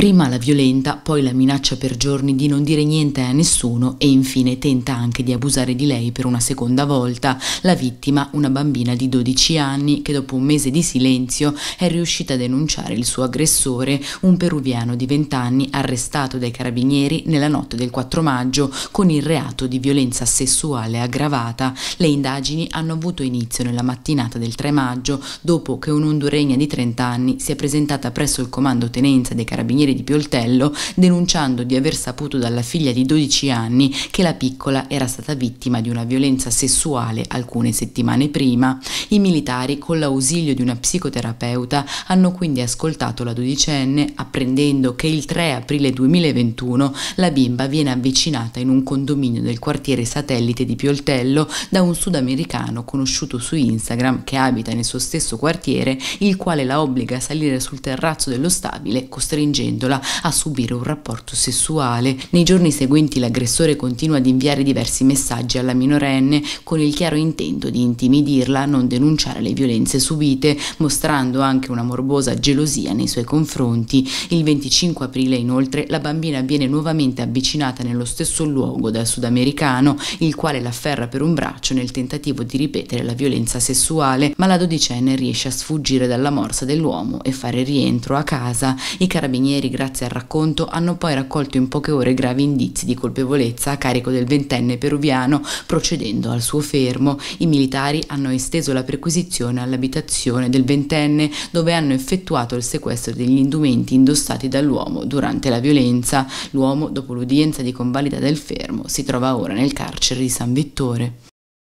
Prima la violenta, poi la minaccia per giorni di non dire niente a nessuno e infine tenta anche di abusare di lei per una seconda volta. La vittima, una bambina di 12 anni che dopo un mese di silenzio è riuscita a denunciare il suo aggressore, un peruviano di 20 anni arrestato dai carabinieri nella notte del 4 maggio con il reato di violenza sessuale aggravata. Le indagini hanno avuto inizio nella mattinata del 3 maggio dopo che un'onduregna di 30 anni si è presentata presso il comando tenenza dei carabinieri quartiere di Pioltello denunciando di aver saputo dalla figlia di 12 anni che la piccola era stata vittima di una violenza sessuale alcune settimane prima. I militari, con l'ausilio di una psicoterapeuta, hanno quindi ascoltato la dodicenne apprendendo che il 3 aprile 2021 la bimba viene avvicinata in un condominio del quartiere satellite di Pioltello da un sudamericano conosciuto su Instagram che abita nel suo stesso quartiere, il quale la obbliga a salire sul terrazzo dello stabile costringendo costringendola a subire un rapporto sessuale. Nei giorni seguenti l'aggressore continua ad inviare diversi messaggi alla minorenne con il chiaro intento di intimidirla a non denunciare le violenze subite, mostrando anche una morbosa gelosia nei suoi confronti. Il 25 aprile inoltre la bambina viene nuovamente avvicinata nello stesso luogo dal sudamericano, il quale l'afferra per un braccio nel tentativo di ripetere la violenza sessuale, ma la dodicenne riesce a sfuggire dalla morsa dell'uomo e fare rientro a casa. I carabinieri carabinieri, grazie al racconto, hanno poi raccolto in poche ore gravi indizi di colpevolezza a carico del ventenne peruviano. Procedendo al suo fermo, i militari hanno esteso la perquisizione all'abitazione del ventenne, dove hanno effettuato il sequestro degli indumenti indossati dall'uomo durante la violenza. L'uomo, dopo l'udienza di convalida del fermo, si trova ora nel carcere di San Vittore.